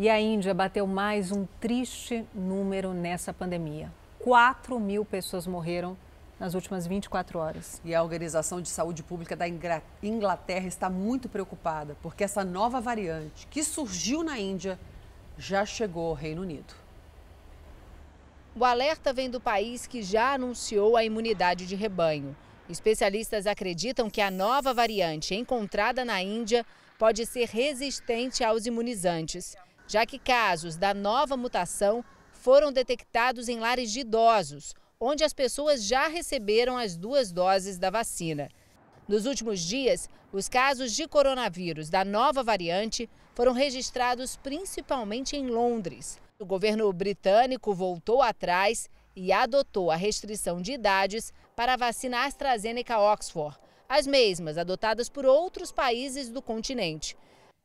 E a Índia bateu mais um triste número nessa pandemia. 4 mil pessoas morreram nas últimas 24 horas. E a Organização de Saúde Pública da Inglaterra está muito preocupada, porque essa nova variante que surgiu na Índia já chegou ao Reino Unido. O alerta vem do país que já anunciou a imunidade de rebanho. Especialistas acreditam que a nova variante encontrada na Índia pode ser resistente aos imunizantes já que casos da nova mutação foram detectados em lares de idosos, onde as pessoas já receberam as duas doses da vacina. Nos últimos dias, os casos de coronavírus da nova variante foram registrados principalmente em Londres. O governo britânico voltou atrás e adotou a restrição de idades para a vacina AstraZeneca Oxford, as mesmas adotadas por outros países do continente.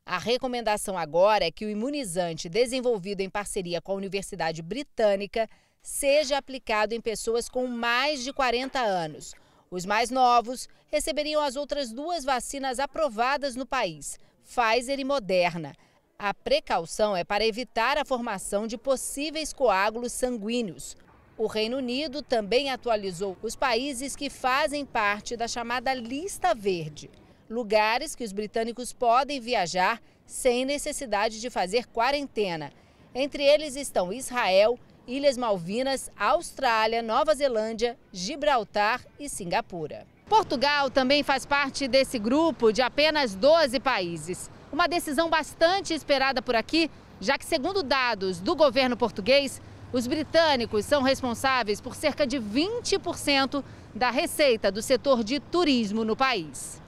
A recomendação agora é que o imunizante desenvolvido em parceria com a Universidade Britânica seja aplicado em pessoas com mais de 40 anos. Os mais novos receberiam as outras duas vacinas aprovadas no país, Pfizer e Moderna. A precaução é para evitar a formação de possíveis coágulos sanguíneos. O Reino Unido também atualizou os países que fazem parte da chamada Lista Verde lugares que os britânicos podem viajar sem necessidade de fazer quarentena. Entre eles estão Israel, Ilhas Malvinas, Austrália, Nova Zelândia, Gibraltar e Singapura. Portugal também faz parte desse grupo de apenas 12 países. Uma decisão bastante esperada por aqui, já que, segundo dados do governo português, os britânicos são responsáveis por cerca de 20% da receita do setor de turismo no país.